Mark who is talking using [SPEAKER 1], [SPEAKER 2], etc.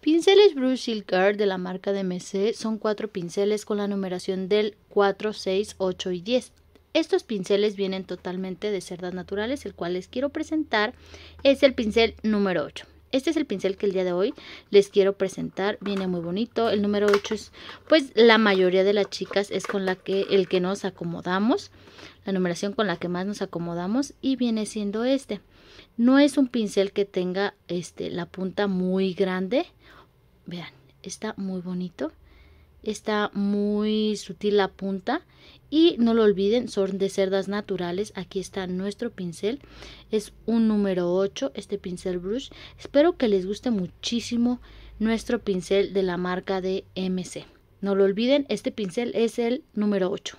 [SPEAKER 1] Pinceles Brush Girl de la marca de DMC son cuatro pinceles con la numeración del 4, 6, 8 y 10. Estos pinceles vienen totalmente de cerdas naturales, el cual les quiero presentar es el pincel número 8. Este es el pincel que el día de hoy les quiero presentar. Viene muy bonito. El número 8 es, pues la mayoría de las chicas es con la que el que nos acomodamos. La numeración con la que más nos acomodamos y viene siendo este. No es un pincel que tenga este, la punta muy grande. Vean, está muy bonito está muy sutil la punta y no lo olviden son de cerdas naturales aquí está nuestro pincel es un número 8 este pincel brush espero que les guste muchísimo nuestro pincel de la marca de MC no lo olviden este pincel es el número 8